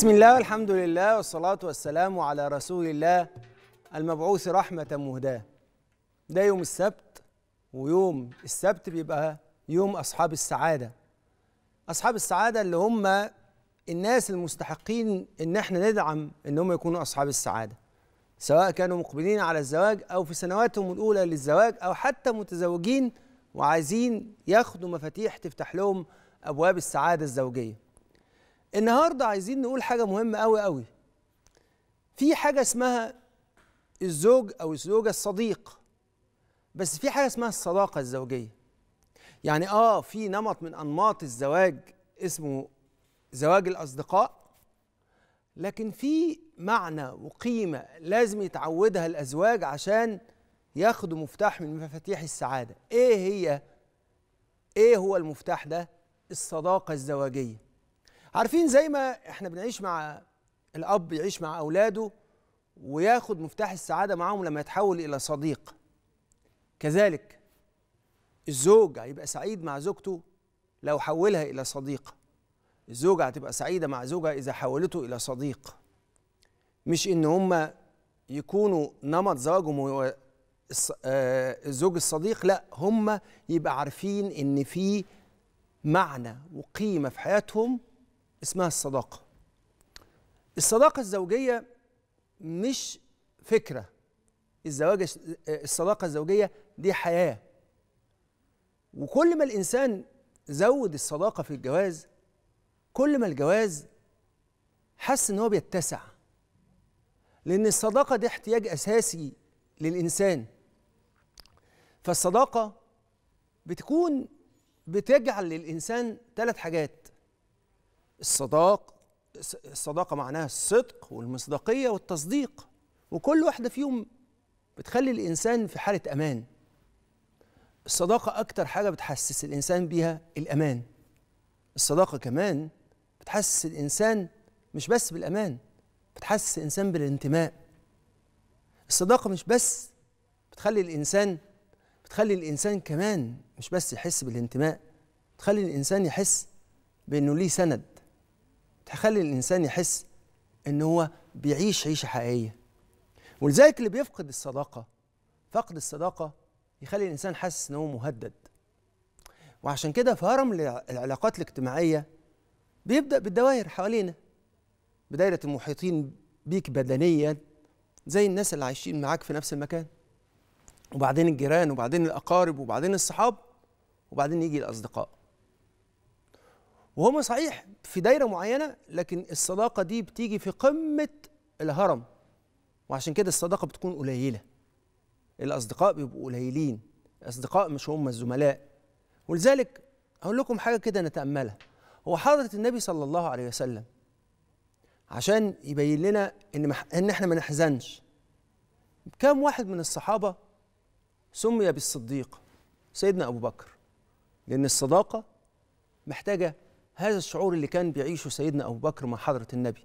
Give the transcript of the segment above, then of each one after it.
بسم الله والحمد لله والصلاة والسلام على رسول الله المبعوث رحمة مهداة ده يوم السبت ويوم السبت بيبقى يوم أصحاب السعادة أصحاب السعادة اللي هم الناس المستحقين إن احنا ندعم إن هم يكونوا أصحاب السعادة سواء كانوا مقبلين على الزواج أو في سنواتهم الأولى للزواج أو حتى متزوجين وعايزين ياخدوا مفاتيح تفتح لهم أبواب السعادة الزوجية النهارده عايزين نقول حاجه مهمه قوي قوي في حاجه اسمها الزوج او الزوجه الصديق بس في حاجه اسمها الصداقه الزوجيه يعني اه في نمط من انماط الزواج اسمه زواج الاصدقاء لكن في معنى وقيمه لازم يتعودها الازواج عشان ياخدوا مفتاح من مفاتيح السعاده ايه هي ايه هو المفتاح ده الصداقه الزواجيه عارفين زي ما احنا بنعيش مع الاب يعيش مع اولاده وياخد مفتاح السعاده معاهم لما يتحول الى صديق كذلك الزوج هيبقى سعيد مع زوجته لو حولها الى صديق الزوجه هتبقى سعيده مع زوجها اذا حولته الى صديق مش ان هما يكونوا نمط زواجهم هو آه، الزوج الصديق لا هما يبقى عارفين ان في معنى وقيمه في حياتهم اسمها الصداقه الصداقه الزوجيه مش فكره الزواج الصداقه الزوجيه دي حياه وكل ما الانسان زود الصداقه في الجواز كل ما الجواز حس ان هو بيتسع لان الصداقه دي احتياج اساسي للانسان فالصداقه بتكون بتجعل للانسان ثلاث حاجات الصداق الصداقه معناها الصدق والمصداقيه والتصديق وكل واحده فيهم بتخلي الانسان في حاله امان الصداقه اكتر حاجه بتحسس الانسان بيها الامان الصداقه كمان بتحسس الانسان مش بس بالامان بتحسس الانسان بالانتماء الصداقه مش بس بتخلي الانسان بتخلي الانسان كمان مش بس يحس بالانتماء بتخلي الانسان يحس بانه ليه سند تخلي الانسان يحس ان هو بيعيش عيشه حقيقيه ولذلك اللي بيفقد الصداقه فقد الصداقه يخلي الانسان حاسس ان هو مهدد وعشان كده في هرم العلاقات الاجتماعيه بيبدا بالدوائر حوالينا بدايره المحيطين بيك بدنيا زي الناس اللي عايشين معاك في نفس المكان وبعدين الجيران وبعدين الاقارب وبعدين الصحاب وبعدين يجي الاصدقاء وهم صحيح في دايره معينه لكن الصداقه دي بتيجي في قمه الهرم وعشان كده الصداقه بتكون قليله الاصدقاء بيبقوا قليلين الاصدقاء مش هم الزملاء ولذلك اقول لكم حاجه كده نتاملها هو حضره النبي صلى الله عليه وسلم عشان يبين لنا ان مح... ان احنا ما نحزنش كم واحد من الصحابه سمي بالصديق سيدنا ابو بكر لان الصداقه محتاجه هذا الشعور اللي كان بيعيشه سيدنا أبو بكر مع حضرة النبي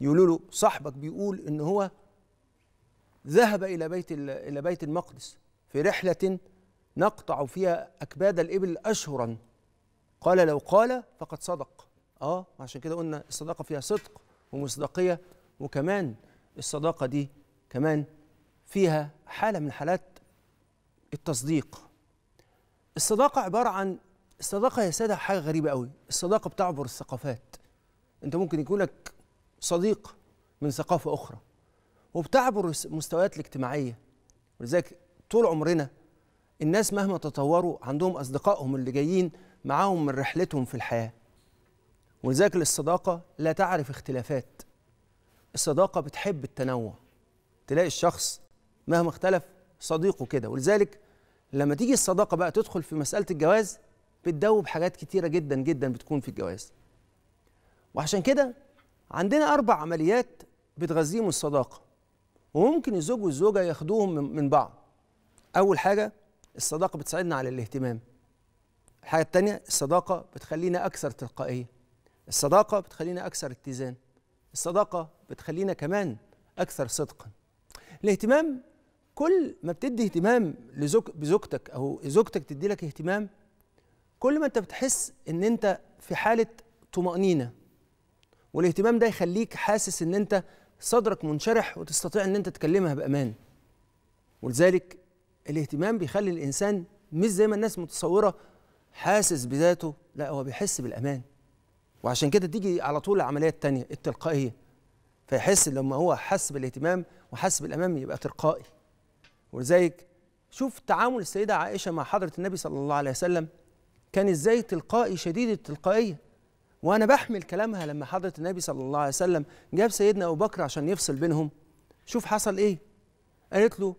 يقولوا له صاحبك بيقول إن هو ذهب إلى بيت إلى بيت المقدس في رحلة نقطع فيها أكباد الإبل أشهرا قال لو قال فقد صدق آه عشان كده قلنا الصداقة فيها صدق ومصداقية وكمان الصداقة دي كمان فيها حالة من حالات التصديق الصداقة عبارة عن الصداقة يا سادة حاجة غريبة قوي الصداقة بتعبر الثقافات أنت ممكن يكون لك صديق من ثقافة أخرى وبتعبر المستويات الاجتماعية ولذلك طول عمرنا الناس مهما تطوروا عندهم أصدقائهم اللي جايين معاهم من رحلتهم في الحياة ولذلك الصداقة لا تعرف اختلافات الصداقة بتحب التنوع تلاقي الشخص مهما اختلف صديقه كده ولذلك لما تيجي الصداقة بقى تدخل في مسألة الجواز بتدوب حاجات كتيره جدا جدا بتكون في الجواز وعشان كده عندنا اربع عمليات بتغذيهم الصداقه وممكن الزوج والزوجه ياخدوهم من بعض اول حاجه الصداقه بتساعدنا على الاهتمام الحاجه الثانيه الصداقه بتخلينا اكثر تلقائيه الصداقه بتخلينا اكثر اتزان الصداقه بتخلينا كمان اكثر صدقا الاهتمام كل ما بتدي اهتمام لزوج بزوجتك او زوجتك تدي لك اهتمام كل ما انت بتحس ان انت في حاله طمانينه والاهتمام ده يخليك حاسس ان انت صدرك منشرح وتستطيع ان انت تكلمها بامان ولذلك الاهتمام بيخلي الانسان مش زي ما الناس متصوره حاسس بذاته لا هو بيحس بالامان وعشان كده تيجي على طول العمليه الثانيه التلقائيه فيحس لما هو حس بالاهتمام وحس بالامان يبقى تلقائي ولذلك شوف تعامل السيده عائشه مع حضره النبي صلى الله عليه وسلم كان ازاي تلقائي شديد التلقائيه وانا بحمل كلامها لما حضره النبي صلى الله عليه وسلم جاب سيدنا ابو بكر عشان يفصل بينهم شوف حصل ايه قالت له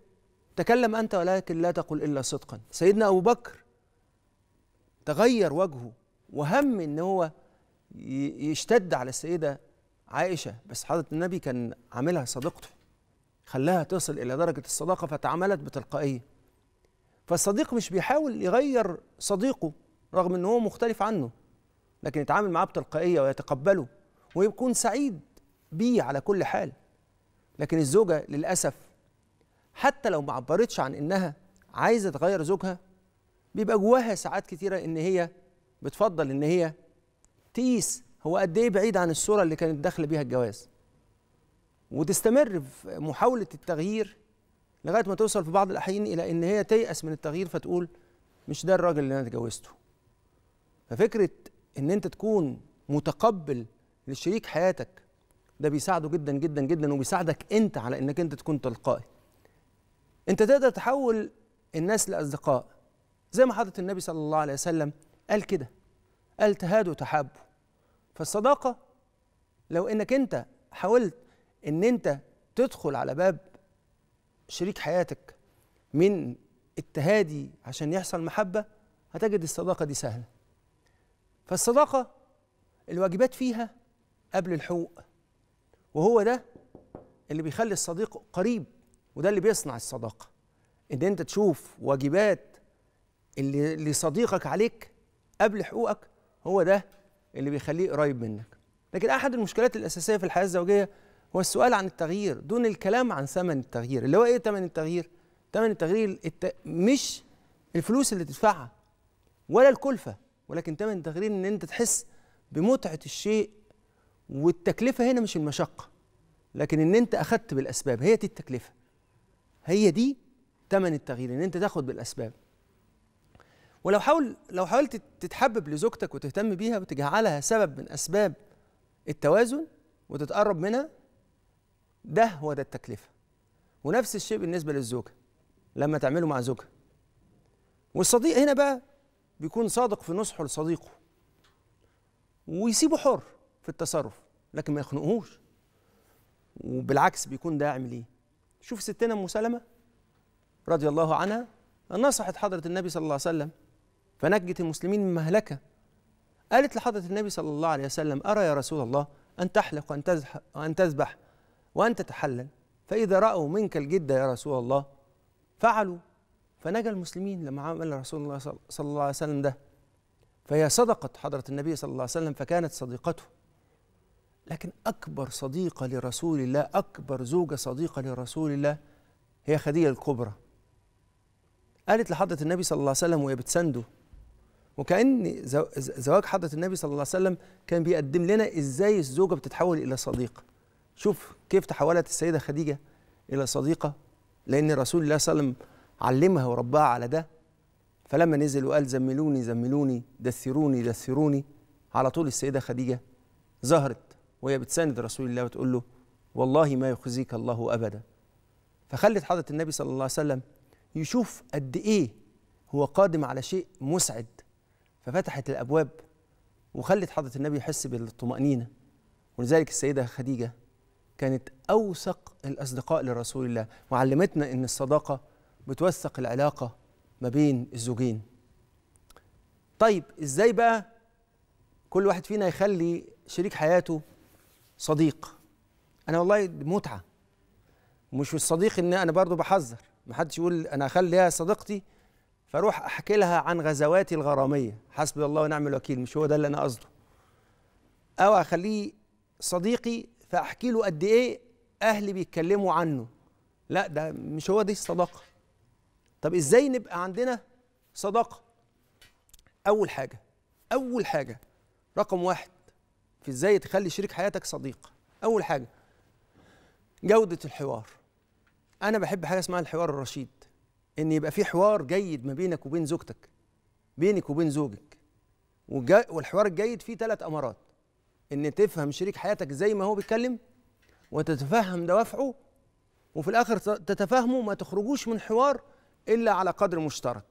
تكلم انت ولكن لا تقل الا صدقا سيدنا ابو بكر تغير وجهه وهم ان هو يشتد على السيده عائشه بس حضره النبي كان عاملها صديقته خلاها تصل الى درجه الصداقه فتعاملت بتلقائيه فالصديق مش بيحاول يغير صديقه رغم ان هو مختلف عنه لكن يتعامل معاه بتلقائيه ويتقبله ويكون سعيد بيه على كل حال لكن الزوجه للاسف حتى لو ما عبرتش عن انها عايزه تغير زوجها بيبقى جواها ساعات كتيره ان هي بتفضل ان هي تقيس هو قد ايه بعيد عن الصوره اللي كانت داخله بيها الجواز وتستمر في محاوله التغيير لغايه ما توصل في بعض الاحيان الى ان هي تيأس من التغيير فتقول مش ده الراجل اللي انا اتجوزته ففكره ان انت تكون متقبل لشريك حياتك ده بيساعده جدا جدا جدا وبيساعدك انت على انك انت تكون تلقائي انت تقدر تحول الناس لاصدقاء زي ما حضرة النبي صلى الله عليه وسلم قال كده قال تهادوا تحابوا فالصداقة لو انك انت حاولت ان انت تدخل على باب شريك حياتك من التهادي عشان يحصل محبة هتجد الصداقة دي سهلة فالصداقة الواجبات فيها قبل الحقوق وهو ده اللي بيخلي الصديق قريب وده اللي بيصنع الصداقة إن أنت تشوف واجبات اللي, لصديقك عليك قبل حقوقك هو ده اللي بيخليه قريب منك لكن أحد المشكلات الأساسية في الحياة الزوجية هو السؤال عن التغيير دون الكلام عن ثمن التغيير اللي هو إيه ثمن التغيير؟ ثمن التغيير الت... مش الفلوس اللي تدفعها ولا الكلفة ولكن تمن التغيير ان انت تحس بمتعه الشيء والتكلفه هنا مش المشقه لكن ان انت اخذت بالاسباب هي دي التكلفه هي دي تمن التغيير ان انت تاخد بالاسباب ولو حاول لو حاولت تتحبب لزوجتك وتهتم بيها وتجعلها سبب من اسباب التوازن وتتقرب منها ده هو ده التكلفه ونفس الشيء بالنسبه للزوجه لما تعمله مع زوجها والصديق هنا بقى بيكون صادق في نصحه لصديقه ويسيبه حر في التصرف لكن ما يخنقهوش وبالعكس بيكون داعم ليه شوف ستنا ام سلمه رضي الله عنها نصحت حضره النبي صلى الله عليه وسلم فنجت المسلمين من مهلكه قالت لحضره النبي صلى الله عليه وسلم ارى يا رسول الله ان تحلق وان تذبح وان تذبح وان تتحلل فاذا راوا منك الجده يا رسول الله فعلوا فنجا المسلمين لما عمل رسول الله صلى الله عليه وسلم ده فهي صدقت حضرة النبي صلى الله عليه وسلم فكانت صديقته لكن أكبر صديقة لرسول الله أكبر زوجة صديقة لرسول الله هي خديجة الكبرى قالت لحضرة النبي صلى الله عليه وسلم وهي بتسنده وكأن زواج حضرة النبي صلى الله عليه وسلم كان بيقدم لنا إزاي الزوجة بتتحول إلى صديقة شوف كيف تحولت السيدة خديجة إلى صديقة لأن رسول الله صلى الله عليه وسلم علمها ورباها على ده فلما نزل وقال زملوني زملوني دثروني دثروني على طول السيده خديجه ظهرت وهي بتساند رسول الله وتقول له والله ما يخزيك الله ابدا فخلت حضره النبي صلى الله عليه وسلم يشوف قد ايه هو قادم على شيء مسعد ففتحت الابواب وخلت حضره النبي يحس بالطمانينه ولذلك السيده خديجه كانت اوثق الاصدقاء لرسول الله وعلمتنا ان الصداقه بتوثق العلاقة ما بين الزوجين طيب إزاي بقى كل واحد فينا يخلي شريك حياته صديق أنا والله متعة مش الصديق إن أنا برضو بحذر محدش يقول أنا أخليها صديقتي فاروح احكي لها عن غزواتي الغراميه حسبي الله ونعم الوكيل مش هو ده اللي انا قصده او اخليه صديقي فاحكي له قد ايه اهلي بيتكلموا عنه لا ده مش هو دي الصداقه طب ازاي نبقى عندنا صداقه اول حاجه اول حاجه رقم واحد في ازاي تخلي شريك حياتك صديق اول حاجه جوده الحوار انا بحب حاجه اسمها الحوار الرشيد ان يبقى في حوار جيد ما بينك وبين زوجتك بينك وبين زوجك والحوار الجيد فيه ثلاث امارات ان تفهم شريك حياتك زي ما هو بيتكلم وتتفهم دوافعه وفي الاخر تتفاهموا ما تخرجوش من حوار الا على قدر مشترك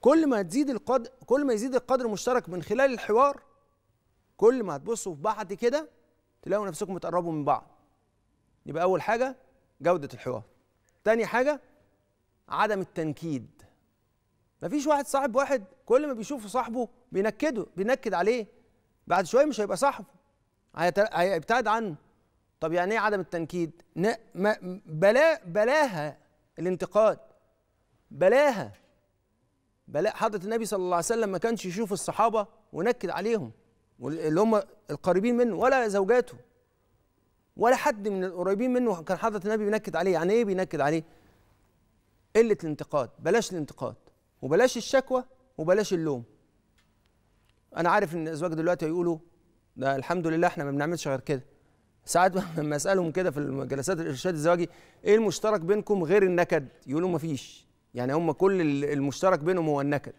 كل ما تزيد القدر كل ما يزيد القدر المشترك من خلال الحوار كل ما هتبصوا في بعض كده تلاقوا نفسكم بتقربوا من بعض يبقى اول حاجه جوده الحوار تاني حاجه عدم التنكيد مفيش واحد صاحب واحد كل ما بيشوف صاحبه بينكده بينكد عليه بعد شويه مش هيبقى صاحبه هيبتعد عنه طب يعني ايه عدم التنكيد بلا بلاها الانتقاد بلاها بلاء حضرة النبي صلى الله عليه وسلم ما كانش يشوف الصحابة ونكد عليهم اللي هم القريبين منه ولا زوجاته ولا حد من القريبين منه كان حضرة النبي بينكد عليه يعني ايه بينكد عليه قلة الانتقاد بلاش الانتقاد وبلاش الشكوى وبلاش اللوم انا عارف ان الازواج دلوقتي هيقولوا ده الحمد لله احنا ما بنعملش غير كده ساعات لما اسالهم كده في جلسات الارشاد الزواجي ايه المشترك بينكم غير النكد يقولوا ما فيش يعني هم كل المشترك بينهم هو النكد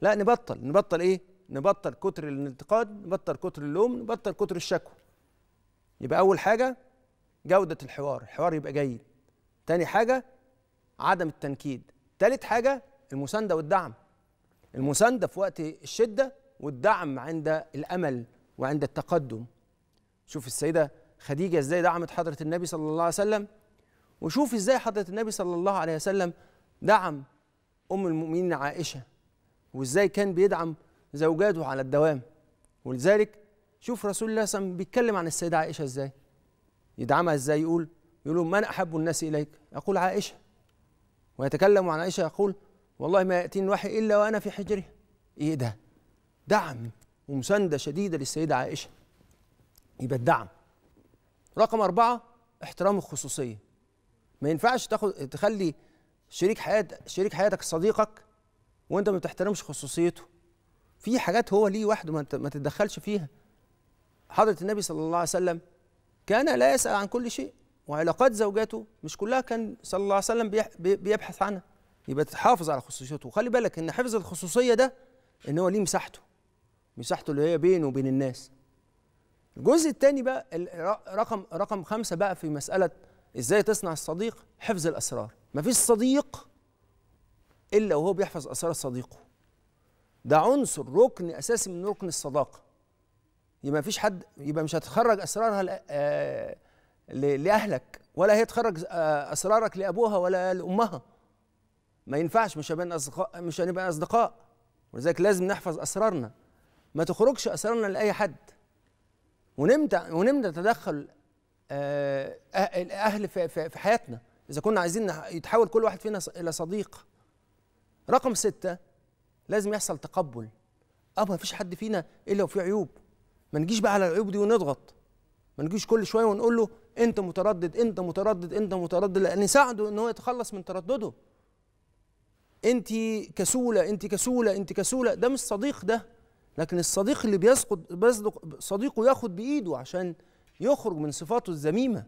لا نبطل نبطل ايه نبطل كتر الانتقاد نبطل كتر اللوم نبطل كتر الشكوى يبقى اول حاجه جوده الحوار الحوار يبقى جيد تاني حاجه عدم التنكيد تالت حاجه المسانده والدعم المسانده في وقت الشده والدعم عند الامل وعند التقدم شوف السيده خديجه ازاي دعمت حضره النبي صلى الله عليه وسلم وشوف ازاي حضره النبي صلى الله عليه وسلم دعم ام المؤمنين عائشه وازاي كان بيدعم زوجاته على الدوام ولذلك شوف رسول الله صلى الله عليه وسلم بيتكلم عن السيده عائشه ازاي يدعمها ازاي يقول يقول لهم من احب الناس اليك اقول عائشه ويتكلم عن عائشه يقول والله ما ياتيني الوحي الا وانا في حجره ايه ده دعم ومسانده شديده للسيده عائشه يبقى الدعم رقم أربعة احترام الخصوصية ما ينفعش تاخد تخلي شريك حياة شريك حياتك صديقك وانت ما بتحترمش خصوصيته في حاجات هو ليه وحده ما تتدخلش فيها حضرة النبي صلى الله عليه وسلم كان لا يسأل عن كل شيء وعلاقات زوجاته مش كلها كان صلى الله عليه وسلم بيبحث عنها يبقى تحافظ على خصوصيته وخلي بالك ان حفظ الخصوصية ده ان هو ليه مساحته مساحته اللي هي بينه وبين الناس الجزء الثاني بقى رقم رقم خمسة بقى في مسألة ازاي تصنع الصديق حفظ الأسرار مفيش صديق الا وهو بيحفظ اسرار صديقه ده عنصر ركن اساسي من ركن الصداقه يبقى مفيش حد يبقى مش هتخرج اسرارها آه، لاهلك ولا هي تخرج آه، اسرارك لابوها ولا لامها ما ينفعش مش هنبقى اصدقاء مش هنبقى اصدقاء ولذلك لازم نحفظ اسرارنا ما تخرجش اسرارنا لاي حد ونمتى ونمتى تدخل آه، الاهل في حياتنا إذا كنا عايزين يتحول كل واحد فينا إلى صديق رقم ستة لازم يحصل تقبل أبا ما فيش حد فينا إلا وفيه عيوب ما نجيش بقى على العيوب دي ونضغط ما نجيش كل شوية ونقول له أنت متردد أنت متردد أنت متردد لأن نساعده إن هو يتخلص من تردده أنت كسولة أنت كسولة أنت كسولة ده مش صديق ده لكن الصديق اللي بيسقط بيصدق صديقه ياخد بإيده عشان يخرج من صفاته الذميمة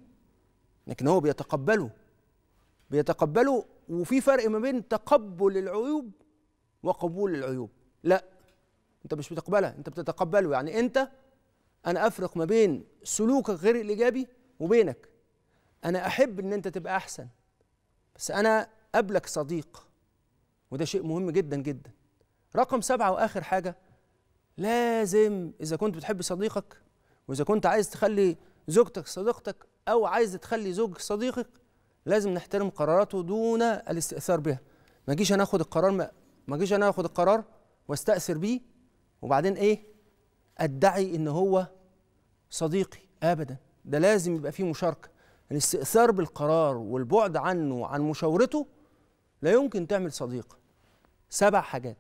لكن هو بيتقبله بيتقبلوا وفي فرق ما بين تقبل العيوب وقبول العيوب لا انت مش بتقبلها انت بتتقبله يعني انت انا افرق ما بين سلوكك غير الايجابي وبينك انا احب ان انت تبقى احسن بس انا قبلك صديق وده شيء مهم جدا جدا رقم سبعة واخر حاجة لازم اذا كنت بتحب صديقك واذا كنت عايز تخلي زوجتك صديقتك او عايز تخلي زوجك صديقك لازم نحترم قراراته دون الاستئثار بها ما اجيش انا اخد القرار ما اجيش انا اخد القرار واستأثر بيه وبعدين ايه ادعي ان هو صديقي ابدا ده لازم يبقى فيه مشاركه الاستئثار بالقرار والبعد عنه وعن مشاورته لا يمكن تعمل صديق سبع حاجات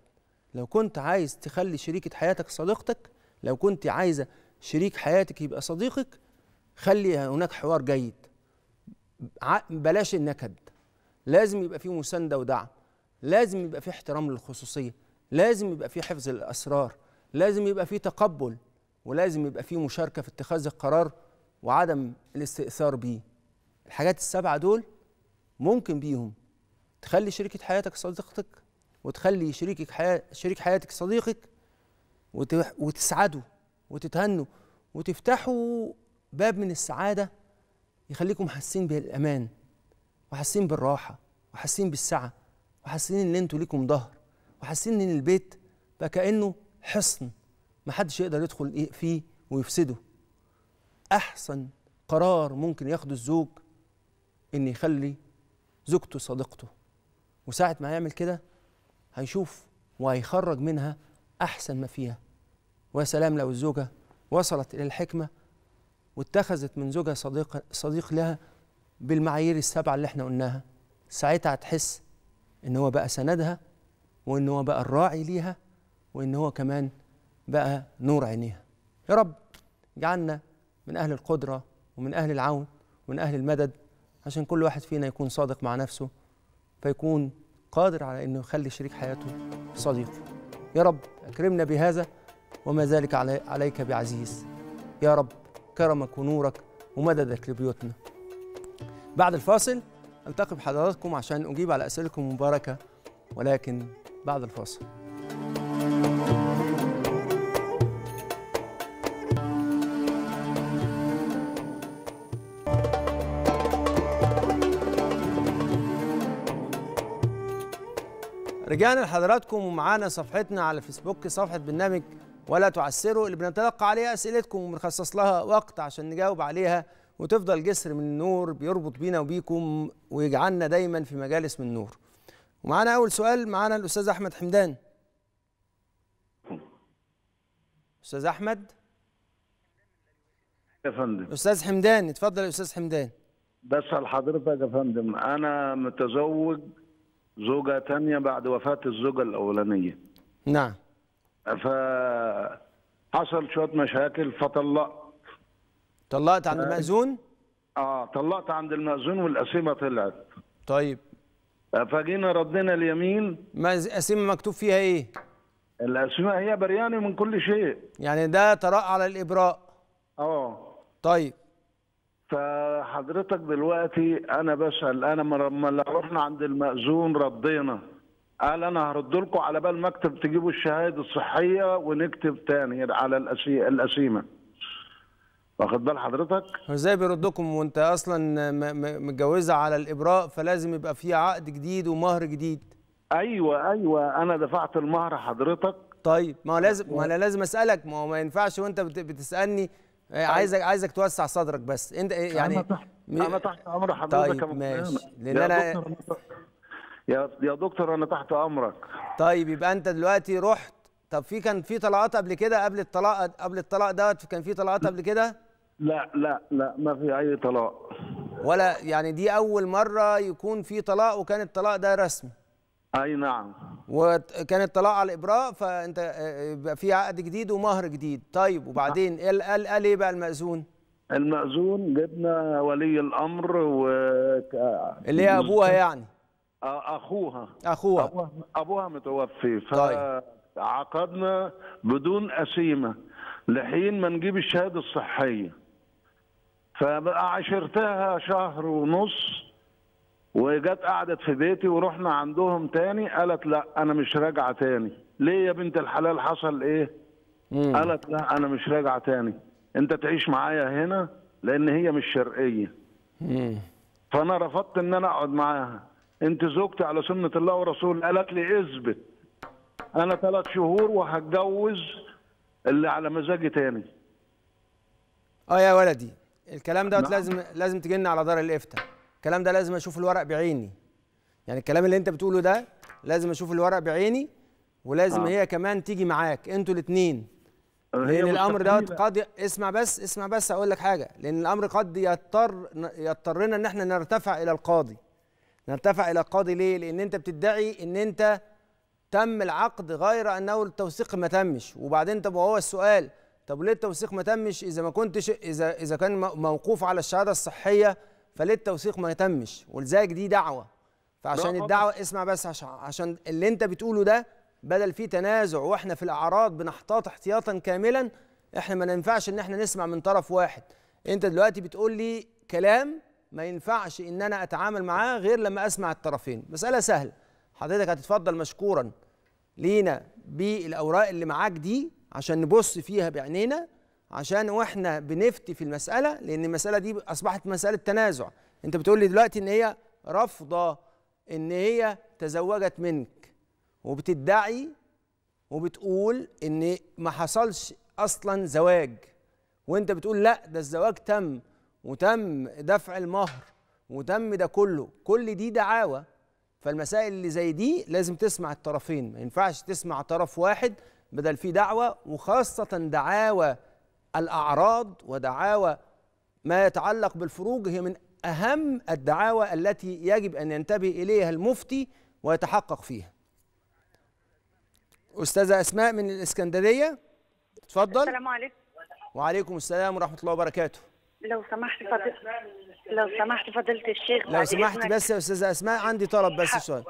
لو كنت عايز تخلي شريكة حياتك صديقتك لو كنت عايزة شريك حياتك يبقى صديقك خلي هناك حوار جيد بلاش النكد لازم يبقى فيه مسانده ودعم لازم يبقى فيه احترام للخصوصيه لازم يبقى فيه حفظ الاسرار لازم يبقى فيه تقبل ولازم يبقى فيه مشاركه في اتخاذ القرار وعدم الاستئثار بيه الحاجات السبعه دول ممكن بيهم تخلي شريكه حياتك صديقتك وتخلي شريكك حيا... شريك حياتك صديقك وتسعدوا وتتهنوا وتفتحوا باب من السعاده يخليكم حاسين بالامان وحاسين بالراحه وحاسين بالسعه وحاسين ان انتوا ليكم ظهر وحاسين ان البيت بقى كانه حصن محدش يقدر يدخل إيه فيه ويفسده احسن قرار ممكن ياخده الزوج ان يخلي زوجته صديقته وساعه ما هيعمل كده هيشوف وهيخرج منها احسن ما فيها ويا سلام لو الزوجه وصلت الى الحكمه واتخذت من زوجها صديق صديق لها بالمعايير السبعه اللي احنا قلناها ساعتها هتحس ان هو بقى سندها وان هو بقى الراعي ليها وان هو كمان بقى نور عينيها يا رب جعلنا من اهل القدره ومن اهل العون ومن اهل المدد عشان كل واحد فينا يكون صادق مع نفسه فيكون قادر على انه يخلي شريك حياته صديقه يا رب اكرمنا بهذا وما ذلك علي عليك بعزيز يا رب كرمك ونورك ومددك لبيوتنا بعد الفاصل ألتقي بحضراتكم عشان أجيب على أسئلتكم المباركة ولكن بعد الفاصل رجعنا لحضراتكم ومعانا صفحتنا على فيسبوك صفحة برنامج ولا تعسره اللي بنتلقى عليها اسئلتكم وبنخصص لها وقت عشان نجاوب عليها وتفضل جسر من النور بيربط بينا وبيكم ويجعلنا دايما في مجالس من نور ومعانا اول سؤال معانا الاستاذ احمد حمدان استاذ احمد يا فندم استاذ حمدان اتفضل يا استاذ حمدان بسأل حضرتك يا فندم انا متزوج زوجة ثانيه بعد وفاة الزوجة الاولانية نعم فحصل شويه مشاكل فطلقت طلقت عند المأذون؟ اه طلقت عند المأذون والقسيمه طلعت طيب آه، فجينا ردنا اليمين ما القسيمه مكتوب فيها ايه؟ القسيمه هي برياني من كل شيء يعني ده طراء على الابراء اه طيب فحضرتك دلوقتي انا بسال انا لما رحنا عند المأذون ردينا قال انا هرد لكم على بال ما اكتب تجيبوا الشهاده الصحيه ونكتب تاني على القسيمه واخد بال حضرتك ازاي بيردكم وانت اصلا متجوزه على الابراء فلازم يبقى في عقد جديد ومهر جديد ايوه ايوه انا دفعت المهر حضرتك طيب ما لازم ما انا لازم اسالك ما هو ما ينفعش وانت بتسالني آه، طيب. عايزك عايزك توسع صدرك بس انت إيه يعني انا تحت امر حضرتك طيب ماشي لان انا يا يا دكتور انا تحت امرك طيب يبقى انت دلوقتي رحت طب في كان في طلاقات قبل كده قبل الطلاق قبل الطلاق دوت كان في طلاقات قبل كده لا لا لا ما في اي طلاق ولا يعني دي اول مره يكون في طلاق وكان الطلاق ده رسمي اي نعم وكان الطلاق على الابراء فانت آه، يبقى في عقد جديد ومهر جديد طيب وبعدين نعم. قال قال ايه بقى المأذون المأذون جبنا ولي الامر و اللي هي ابوها يعني اخوها اخوها ابوها, أبوها متوفي فعقدنا طيب. بدون قسيمه لحين ما نجيب الشهاده الصحيه فعاشرتها شهر ونص وجت قعدت في بيتي ورحنا عندهم تاني قالت لا انا مش راجعه تاني ليه يا بنت الحلال حصل ايه مم. قالت لا انا مش راجعه تاني انت تعيش معايا هنا لان هي مش شرقيه مم. فانا رفضت ان انا اقعد معاها انت زوجتي على سنه الله ورسوله قالت لي اثبت انا ثلاث شهور وهتجوز اللي على مزاجي تاني اه يا ولدي الكلام دوت نعم. لازم لازم تجي على دار الافتاء الكلام ده لازم اشوف الورق بعيني يعني الكلام اللي انت بتقوله ده لازم اشوف الورق بعيني ولازم آه. هي كمان تيجي معاك انتوا الاثنين لان الامر دوت قد اسمع بس اسمع بس اقول لك حاجه لان الامر قد يضطر يضطرنا ان احنا نرتفع الى القاضي نرتفع الى القاضي ليه لان انت بتدعي ان انت تم العقد غير انه التوثيق ما تمش وبعدين طب وهو السؤال طب ليه التوثيق ما تمش اذا ما كنتش اذا اذا كان موقوف على الشهاده الصحيه فليه التوثيق ما تمش ولذلك دي دعوه فعشان الدعوه اسمع بس عشان اللي انت بتقوله ده بدل في تنازع واحنا في الاعراض بنحتاط احتياطا كاملا احنا ما ننفعش ان احنا نسمع من طرف واحد انت دلوقتي بتقول لي كلام ما ينفعش ان انا اتعامل معاه غير لما اسمع الطرفين مساله سهله حضرتك هتتفضل مشكورا لينا بالاوراق اللي معاك دي عشان نبص فيها بعينينا عشان واحنا بنفتي في المساله لان المساله دي اصبحت مساله تنازع انت بتقول لي دلوقتي ان هي رافضه ان هي تزوجت منك وبتدعي وبتقول ان ما حصلش اصلا زواج وانت بتقول لا ده الزواج تم وتم دفع المهر وتم ده كله كل دي دعاوى فالمسائل اللي زي دي لازم تسمع الطرفين ما ينفعش تسمع طرف واحد بدل في دعوة وخاصة دعاوى الأعراض ودعاوى ما يتعلق بالفروج هي من أهم الدعاوى التي يجب أن ينتبه إليها المفتي ويتحقق فيها أستاذة أسماء من الإسكندرية تفضل السلام عليكم وعليكم السلام ورحمة الله وبركاته لو سمحت فضل... لو سمحت فضيلة الشيخ لو سمحت بس يا استاذة اسماء عندي طلب بس ح... شوية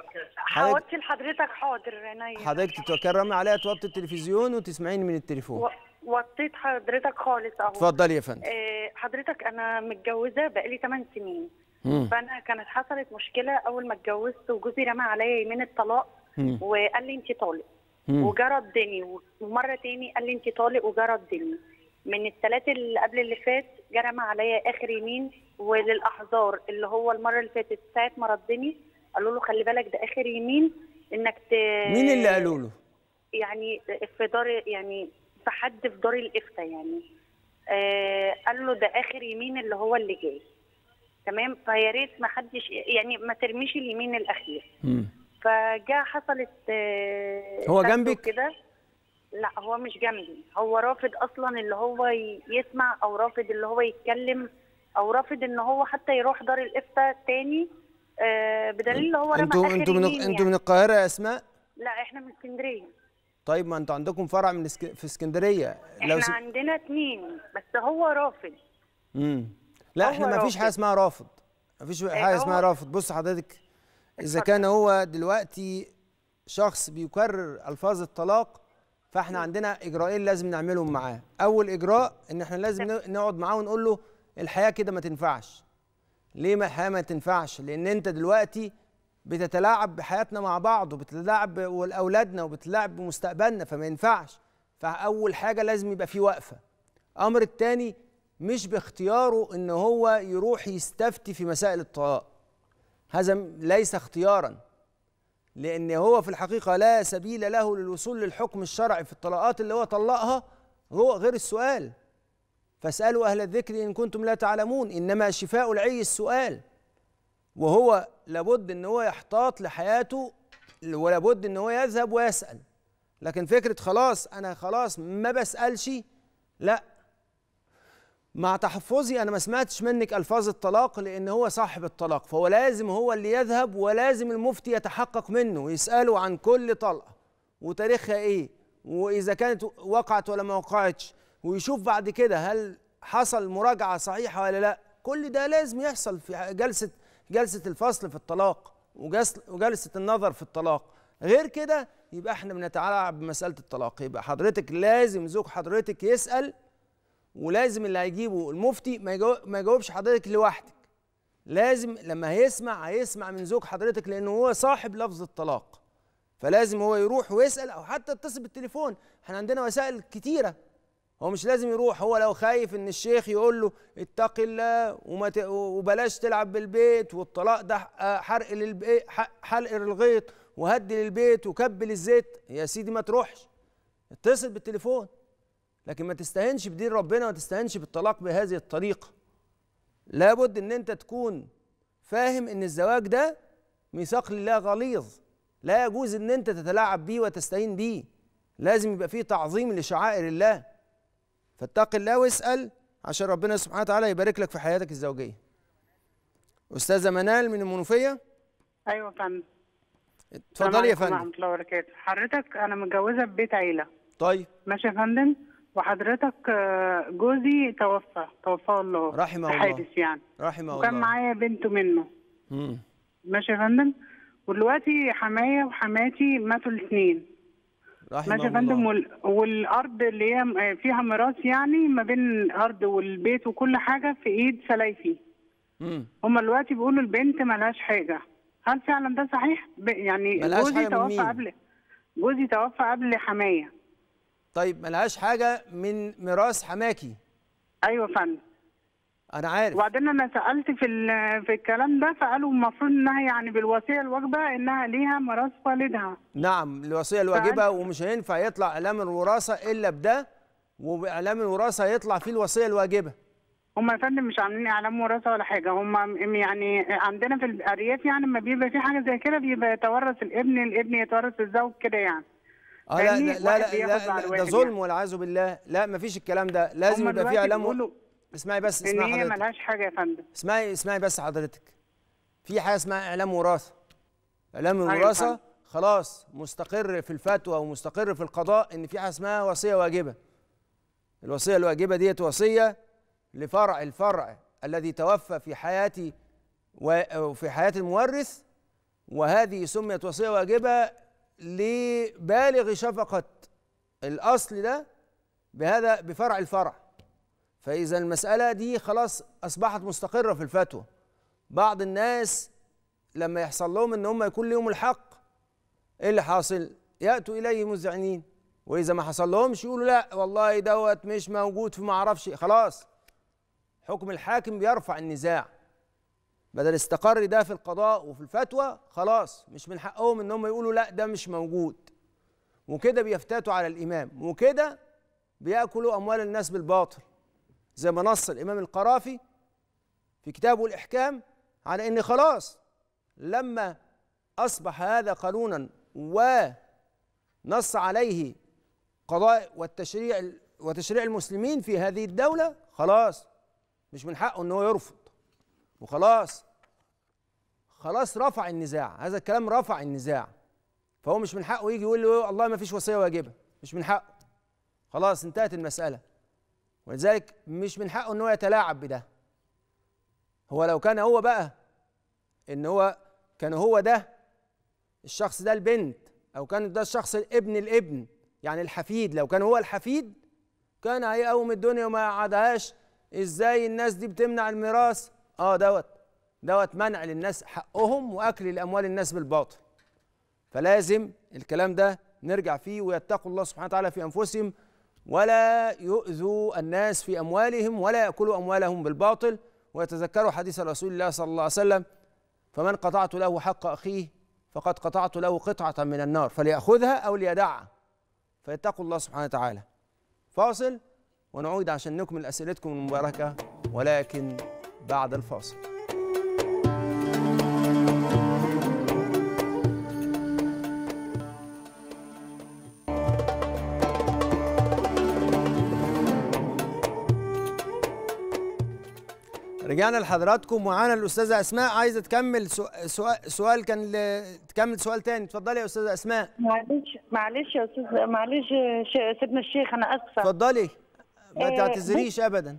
هوطي لحضرتك حاضر عينيا حضرتك تكرمي عليا توطي التلفزيون وتسمعيني من التليفون وطيت حضرتك خالص اهو اتفضلي يا فندم إيه حضرتك انا متجوزه بقالي 8 سنين مم. فانا كانت حصلت مشكله اول ما اتجوزت وجوزي رمى عليا يمين الطلاق مم. وقال لي انت طالق وجرى الدنيا ومره تاني قال لي انت طالق وجرى الدنيا من الثلاث اللي قبل اللي فات جرم عليا اخر يمين وللاحذار اللي هو المره اللي فاتت ساعه ما ردني قالوا له خلي بالك ده اخر يمين انك ت... مين اللي قالوا له؟ يعني في دار يعني في حد في دار الافتاء يعني آه قال له ده اخر يمين اللي هو اللي جاي تمام فيا ريت ما حدش يعني ما ترميش اليمين الاخير امم فجاء حصلت آه هو جنبك كده لا هو مش جنبي هو رافض اصلا اللي هو يسمع او رافض اللي هو يتكلم او رافض ان هو حتى يروح دار الافتاء تاني آه، بدليل اللي هو انتوا انتوا من يعني. انتوا من القاهره يا اسماء؟ لا احنا من اسكندريه طيب ما انتوا عندكم فرع من اسك... في اسكندريه احنا لو س... عندنا اتنين بس هو رافض امم لا احنا ما فيش حاجه اسمها رافض ما فيش آه، حاجه اسمها رافض بص حضرتك اذا كان هو دلوقتي شخص بيكرر الفاظ الطلاق فاحنا عندنا اجراءين لازم نعملهم معاه اول اجراء ان احنا لازم نقعد معاه ونقول له الحياه كده ما تنفعش ليه ما الحياه ما تنفعش لان انت دلوقتي بتتلاعب بحياتنا مع بعض وبتتلاعب باولادنا وبتتلاعب بمستقبلنا فما ينفعش فاول حاجه لازم يبقى في وقفه امر الثاني مش باختياره ان هو يروح يستفتي في مسائل الطلاق هذا ليس اختيارا لأن هو في الحقيقة لا سبيل له للوصول للحكم الشرعي في الطلاقات اللي هو طلقها هو غير السؤال فاسألوا أهل الذكر إن كنتم لا تعلمون إنما شفاء العي السؤال وهو لابد إن هو يحتاط لحياته ولابد إن هو يذهب ويسأل لكن فكرة خلاص أنا خلاص ما بسألش لا مع تحفظي انا ما سمعتش منك الفاظ الطلاق لان هو صاحب الطلاق فهو لازم هو اللي يذهب ولازم المفتي يتحقق منه ويساله عن كل طلقه وتاريخها ايه واذا كانت وقعت ولا ما وقعتش ويشوف بعد كده هل حصل مراجعه صحيحه ولا لا كل ده لازم يحصل في جلسه جلسه الفصل في الطلاق وجلسه النظر في الطلاق غير كده يبقى احنا بنتعلق بمساله الطلاق يبقى حضرتك لازم زوج حضرتك يسال ولازم اللي هيجيبه المفتي ما ما يجاوبش حضرتك لوحدك لازم لما هيسمع هيسمع من زوج حضرتك لانه هو صاحب لفظ الطلاق فلازم هو يروح ويسال او حتى يتصل بالتليفون احنا عندنا وسائل كتيره هو مش لازم يروح هو لو خايف ان الشيخ يقول له اتقي الله وما ت... وبلاش تلعب بالبيت والطلاق ده حرق للبيت حلق للغيط وهدي للبيت وكبل الزيت يا سيدي ما تروحش اتصل بالتليفون لكن ما تستهنش بدين ربنا وما تستهنش بالطلاق بهذه الطريقه لابد ان انت تكون فاهم ان الزواج ده ميثاق لله غليظ لا يجوز ان انت تتلاعب بيه وتستهين بيه لازم يبقى فيه تعظيم لشعائر الله فاتق الله واسال عشان ربنا سبحانه وتعالى يبارك لك في حياتك الزوجيه استاذه منال من المنوفيه ايوه فندم اتفضلي يا فندم ورحمه الله وبركاته حضرتك انا متجوزه في بيت عيله طيب ماشي يا فندم وحضرتك آه، جوزي توفى توفاه الله رحمه الله حادث يعني رحمه الله وكان معايا بنته منه امم ماشي يا فندم ودلوقتي حمايا وحماتي ماتوا الاثنين رحمه ماشي يا فندم وال... والارض اللي هي فيها ميراث يعني ما بين الارض والبيت وكل حاجه في ايد سلايفي امم هم دلوقتي بيقولوا البنت مالهاش حاجه هل فعلا ده صحيح؟ ب... يعني جوزي توفى قبل جوزي توفى قبل حمايه طيب ملهاش حاجه من ميراث حماكي ايوه فندم انا عارف وبعدين انا سالت في في الكلام ده فقالوا المفروض انها يعني بالوصيه الواجبه انها ليها ميراث والدها نعم الوصيه الواجبه فعلا. ومش هينفع يطلع اعلام الوراثه الا بده واعلام الوراثه هيطلع فيه الوصيه الواجبه هما يا فندم مش عاملين اعلام وراثه ولا حاجه هما يعني عندنا في الارياف يعني لما بيبقى في حاجه زي كده بيبقى يتورث الابن الابن يتورث الزوج كده يعني آه لا, لا, لا, لا, ده ظلم والعياذ بالله لا ما فيش الكلام ده لازم يبقى في اعلام اسمعي بس اسمعي ان هي ملهاش حاجه يا فندم اسمعي اسمعي بس حضرتك في حاجه اسمها اعلام وراثه اعلام أيوة الوراثه خلاص مستقر في الفتوى ومستقر في القضاء ان في حاجه اسمها وصيه واجبه الوصيه الواجبه ديت وصيه لفرع الفرع الذي توفى في حياتي وفي حياه المورث وهذه سميت وصيه واجبه لبالغ شفقة الأصل ده بهذا بفرع الفرع فإذا المسألة دي خلاص أصبحت مستقرة في الفتوى بعض الناس لما يحصل لهم ان هم يكون لهم الحق ايه اللي حاصل ياتوا اليه مذعنين واذا ما حصل لهمش يقولوا لا والله دوت مش موجود في معرفش اعرفش خلاص حكم الحاكم بيرفع النزاع بدل استقر ده في القضاء وفي الفتوى خلاص مش من حقهم ان هم يقولوا لا ده مش موجود وكده بيفتاتوا على الامام وكده بياكلوا اموال الناس بالباطل زي ما نص الامام القرافي في كتابه الاحكام على ان خلاص لما اصبح هذا قانونا ونص عليه قضاء والتشريع وتشريع المسلمين في هذه الدوله خلاص مش من حقه ان هو يرفض وخلاص خلاص رفع النزاع هذا الكلام رفع النزاع فهو مش من حقه يجي يقول له الله ما فيش وصيه واجبه مش من حقه خلاص انتهت المساله ولذلك مش من حقه ان هو يتلاعب بده هو لو كان هو بقى ان هو كان هو ده الشخص ده البنت او كان ده الشخص ابن الابن يعني الحفيد لو كان هو الحفيد كان هيقوم الدنيا وما يقعدهاش ازاي الناس دي بتمنع الميراث اه دوت دوت منع للناس حقهم واكل الاموال الناس بالباطل فلازم الكلام ده نرجع فيه ويتقوا الله سبحانه وتعالى في انفسهم ولا يؤذوا الناس في اموالهم ولا ياكلوا اموالهم بالباطل ويتذكروا حديث رسول الله صلى الله عليه وسلم فمن قطعت له حق اخيه فقد قطعت له قطعه من النار فليأخذها او ليدعها فيتقوا الله سبحانه وتعالى فاصل ونعود عشان نكمل اسئلتكم المباركه ولكن بعد الفاصل رجعنا لحضراتكم ومعانا الاستاذه اسماء عايزه تكمل سؤال سؤال كان ل... تكمل سؤال تاني اتفضلي يا استاذه اسماء معلش معلش يا استاذ معلش سيدنا الشيخ انا اسفه اتفضلي ما آه، تعتذريش ابدا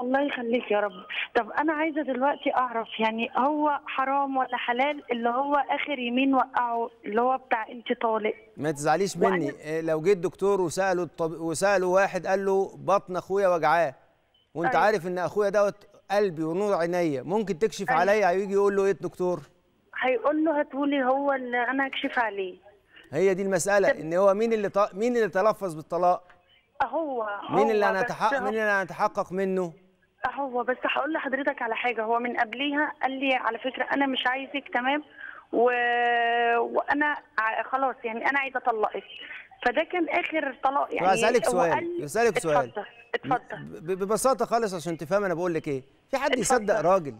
الله يخليك يا رب طب انا عايزه دلوقتي اعرف يعني هو حرام ولا حلال اللي هو اخر يمين وقعه اللي هو بتاع انت طالق ما تزعليش مني وأنا... آه، لو جه الدكتور وساله الطب... وساله واحد قال له بطن اخويا وجعاه وانت أيوه. عارف ان اخويا دوت قلبي ونور عينيا ممكن تكشف أيوة. عليا هيجي يقول له ايه الدكتور هيقول له هتقولي إيه؟ هو اللي انا اكشف عليه هي دي المساله ان هو مين اللي ط... مين اللي تلفظ بالطلاق هو, مين اللي انا هو... مين اللي انا اتحقق منه هو بس هقول لحضرتك على حاجه هو من قبليها قال لي على فكره انا مش عايزك تمام و... وانا خلاص يعني انا عايزه اطلقك فده كان اخر طلاق يعني اسالك سؤال اسالك سؤال اتفضل ببساطه خالص عشان تفهم انا بقول لك ايه في حد اتفضل. يصدق راجل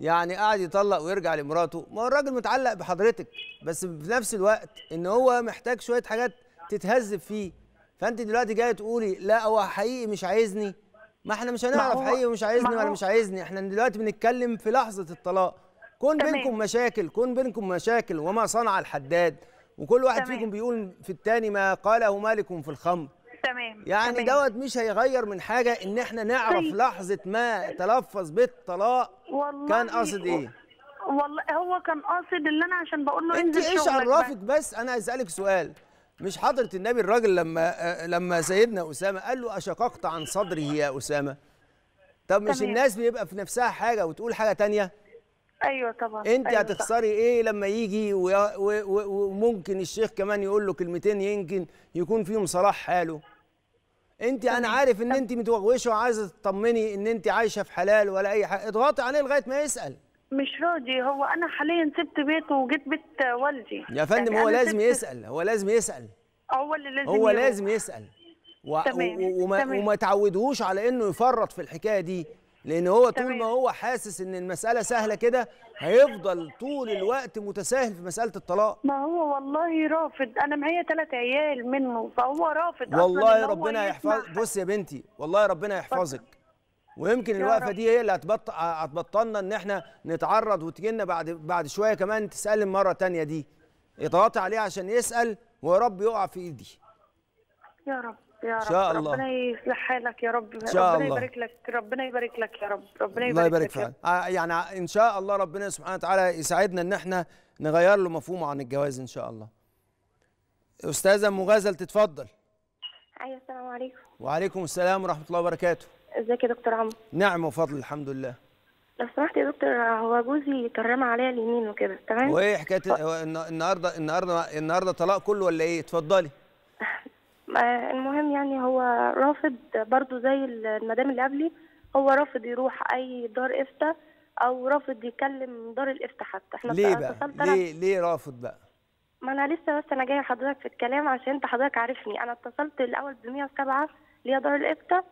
يعني قاعد يطلق ويرجع لمراته ما هو الراجل متعلق بحضرتك بس في نفس الوقت ان هو محتاج شويه حاجات تتهذب فيه فانت دلوقتي جايه تقولي لا هو حقيقي مش عايزني ما احنا مش هنعرف حقيقي مش عايزني ولا مش عايزني احنا دلوقتي بنتكلم في لحظه الطلاق كون بينكم مشاكل كون بينكم مشاكل وما صنع الحداد وكل واحد تمام. فيكم بيقول في الثاني ما قاله مالك في الخمر تمام يعني دوت مش هيغير من حاجه ان احنا نعرف طيب. لحظه ما تلفظ بالطلاق والله كان قاصد ايه والله هو كان قاصد اللي انا عشان بقول له انت ايش عرفك بس انا هسالك سؤال مش حضره النبي الراجل لما آه، لما سيدنا اسامه قال له اشققت عن صدره يا اسامه طب مش تمام. الناس بيبقى في نفسها حاجه وتقول حاجه ثانيه ايوه طبعا انت أيوة هتخسري ايه لما يجي وممكن الشيخ كمان يقول له كلمتين يمكن يكون فيهم صلاح حاله انت انا عارف ان انت متوغوشه وعايزه تطمني ان انت عايشه في حلال ولا اي حاجه اضغطي عليه لغايه ما يسال مش راضي هو انا حاليا سبت بيته وجيت بيت والدي يا فندم يعني هو لازم سبت... يسال هو لازم يسال هو اللي لازم هو لازم يسال و... تمام. و... وما... تمام. وما تعودهوش على انه يفرط في الحكايه دي لان هو طول ما هو حاسس ان المساله سهله كده هيفضل طول الوقت متساهل في مساله الطلاق ما هو والله رافض انا معايا ثلاث عيال منه فهو رافض والله ربنا يحفظ بص يا بنتي والله ربنا يحفظك ويمكن الوقفه دي هي اللي هتبط... هتبطلنا ان احنا نتعرض وتجي لنا بعد بعد شويه كمان تسال مره ثانيه دي يتواطى عليه عشان يسال ويا رب يقع في ايدي يا رب يا رب الله ربنا يصلح حالك يا رب إن شاء ربنا الله. يبارك لك ربنا يبارك لك يا رب ربنا يبارك الله يبارك فيك آه، يعني إن شاء الله ربنا سبحانه وتعالى يساعدنا إن إحنا نغير له مفهومه عن الجواز إن شاء الله أستاذة مغازل تتفضل أيوة السلام عليكم وعليكم السلام ورحمة الله وبركاته ازيك يا دكتور عمرو نعم وفضل الحمد لله لو سمحت يا دكتور هو جوزي كرم عليا اليمين وكده تمام وايه حكايه النهارده النهارده النهارده طلاق كله ولا ايه اتفضلي آه، المهم يعني هو رافض برضو زي المدام اللي قبلي هو رافض يروح اي دار افتاء او رافض يكلم دار الافتاء حتى احنا ليه بقى ليه ليه رافض بقى ما انا لسه بس انا جايه حضرتك في الكلام عشان انت حضرتك عارفني انا اتصلت الاول ب 107 اللي هي دار الافتاء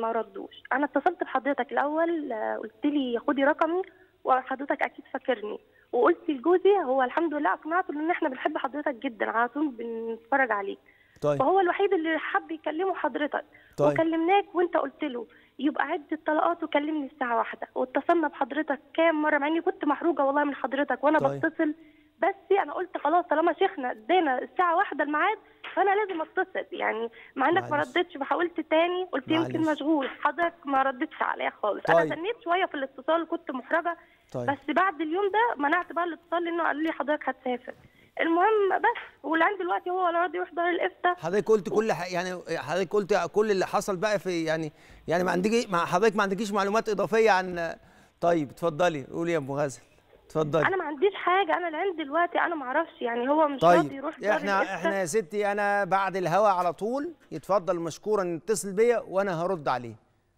ما ردوش انا اتصلت بحضرتك الاول آه، قلت لي خدي رقمي وحضرتك اكيد فاكرني وقلت لجوزي هو الحمد لله اقنعته ان احنا بنحب حضرتك جدا على طول بنتفرج عليك طيب. فهو الوحيد اللي حب يكلمه حضرتك طيب. وكلمناك وانت قلت له يبقى عد الطلقات وكلمني الساعه واحدة واتصلنا بحضرتك كام مره مع اني كنت محروجه والله من حضرتك وانا طيب. بتصل بس انا قلت خلاص طالما شيخنا ادانا الساعه واحدة الميعاد فانا لازم اتصل يعني مع انك ما ردتش فحاولت تاني قلت يمكن مشغول حضرتك ما ردتش عليا خالص طيب. انا استنيت شويه في الاتصال كنت محرجه طيب. بس بعد اليوم ده منعت بقى الاتصال لانه قال لي حضرتك هتسافر المهم بس عندي دلوقتي هو ولا راضي يحضر الافته حضرتك قلت كل ح... يعني حضرتك قلت كل اللي حصل بقى في يعني يعني ما عندكي مع حضرتك ما عندكيش معلومات اضافيه عن طيب اتفضلي قولي يا ابو غزل اتفضلي انا ما عنديش حاجه انا عندي دلوقتي انا ما اعرفش يعني هو مش طيب. راضي يروح احنا الإفتة. احنا يا ستي انا بعد الهوا على طول يتفضل مشكورا يتصل بيا وانا هرد عليه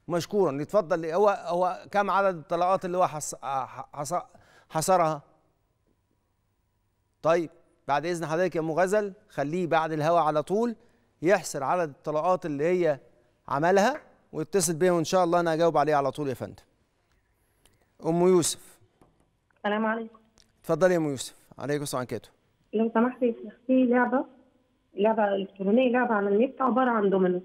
مشكورا يتفضل هو هو كم عدد الطلقات اللي هو حص... حص... حصرها طيب بعد اذن حضرتك يا ام غزل خليه بعد الهوا على طول يحصر عدد الطلقات اللي هي عملها ويتصل بيها وان شاء الله انا هجاوب عليه على طول يا فندم ام يوسف السلام عليكم اتفضلي يا ام يوسف عليكم السلام عليكم لو سمحت يا شيخ في لعبه لعبه الكترونيه لعبه على النت عباره عن دومينو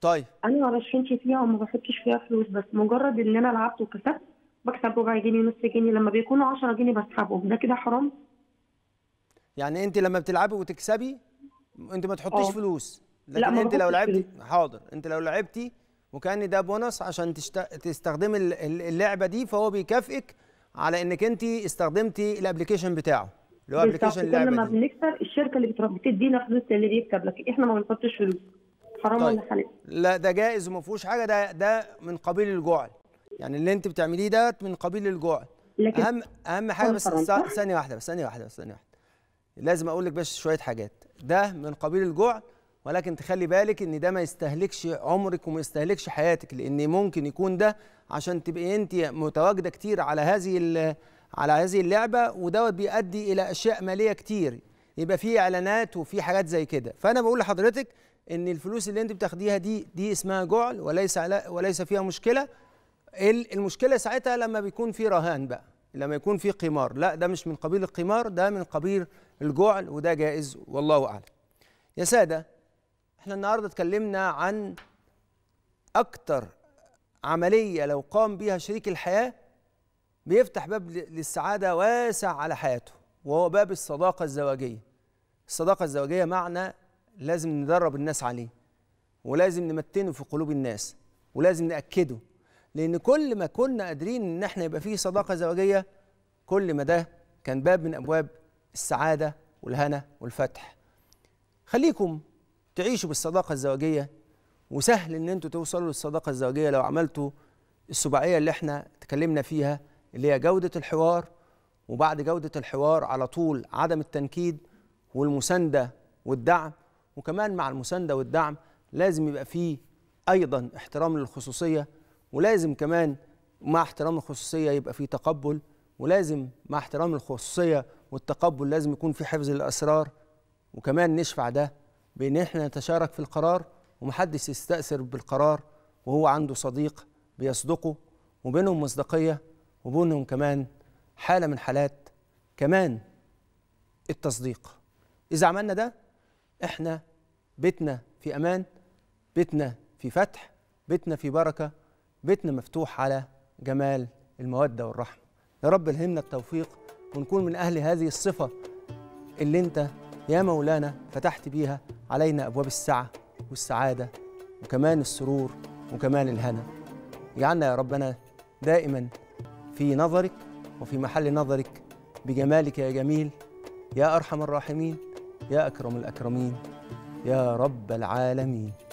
طيب انا ما بشحنش فيها وما بحطش فيها فلوس بس مجرد ان انا لعبت وكسبت بكسب ربع جنيه نص جنيه لما بيكونوا 10 جنيه بسحبهم ده كده حرام يعني انت لما بتلعبي وتكسبي انت ما تحطيش أوه. فلوس لكن لا انت لو لعبتي حاضر انت لو لعبتي وكان ده بونص عشان تشت... تستخدمي اللعبه دي فهو بيكافئك على انك انت استخدمتي الابلكيشن بتاعه اللي هو ابلكيشن اللعبه لما بنكسب الشركه اللي بتدينا فلوس اللي بيكسب لكن احنا ما بنحطش فلوس حرام طيب. ولا حلال لا ده جائز وما فيهوش حاجه ده ده من قبيل الجعل يعني اللي انت بتعمليه ده من قبيل الجعل لكن اهم اهم حاجه بس ثانيه واحده بس ثانيه واحده بس ثانيه واحده لازم اقول لك بس شويه حاجات ده من قبيل الجوع ولكن تخلي بالك ان ده ما يستهلكش عمرك وما يستهلكش حياتك لان ممكن يكون ده عشان تبقي انت متواجده كتير على هذه على هذه اللعبه ودوت بيؤدي الى اشياء ماليه كتير يبقى في اعلانات وفي حاجات زي كده فانا بقول لحضرتك ان الفلوس اللي انت بتاخديها دي دي اسمها جعل وليس وليس فيها مشكله المشكله ساعتها لما بيكون في رهان بقى لما يكون في قمار لا ده مش من قبيل القمار ده من قبيل الجعل وده جائز والله أعلم يا سادة احنا النهاردة اتكلمنا عن أكتر عملية لو قام بها شريك الحياة بيفتح باب للسعادة واسع على حياته وهو باب الصداقة الزواجية الصداقة الزواجية معنى لازم ندرب الناس عليه ولازم نمتنه في قلوب الناس ولازم نأكده لأن كل ما كنا قادرين إن احنا يبقى فيه صداقة زواجية كل ما ده كان باب من أبواب السعادة والهنا والفتح خليكم تعيشوا بالصداقة الزواجية وسهل ان انتوا توصلوا للصداقة الزواجية لو عملتوا السباعية اللي احنا اتكلمنا فيها اللي هي جودة الحوار وبعد جودة الحوار على طول عدم التنكيد والمساندة والدعم وكمان مع المساندة والدعم لازم يبقى فيه أيضا احترام للخصوصية ولازم كمان مع احترام الخصوصية يبقى فيه تقبل ولازم مع احترام الخصوصية والتقبل لازم يكون في حفظ للاسرار وكمان نشفع ده بان احنا نتشارك في القرار ومحدش يستأثر بالقرار وهو عنده صديق بيصدقه وبينهم مصداقيه وبينهم كمان حاله من حالات كمان التصديق اذا عملنا ده احنا بيتنا في امان بيتنا في فتح بيتنا في بركه بيتنا مفتوح على جمال الموده والرحمه يا رب الهمنا التوفيق ونكون من أهل هذه الصفة اللي أنت يا مولانا فتحت بيها علينا أبواب السعة والسعادة وكمان السرور وكمان الهنا اجعلنا يا ربنا دائما في نظرك وفي محل نظرك بجمالك يا جميل يا أرحم الراحمين يا أكرم الأكرمين يا رب العالمين